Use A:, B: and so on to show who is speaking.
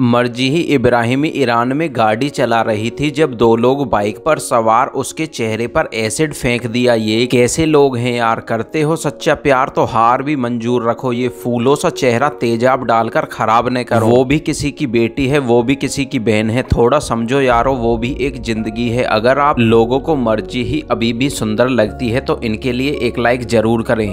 A: ही इब्राहिमी Iran में गाड़ी चला रही थी जब दो लोग बाइक पर सवार उसके चेहरे पर एसिड फेंक दिया ये कैसे लोग हैं यार करते हो सच्चा प्यार तो हार भी मंजूर रखो ये फूलों सा चेहरा तेजाब डालकर खराब न करो वो भी किसी की बेटी है वो भी किसी की बहन है थोड़ा समझो यारो वो भी एक जिंदगी है अगर आप लोगों को मर्जी ही अभी भी सुंदर लगती है तो इनके लिए एक लाइक जरूर करें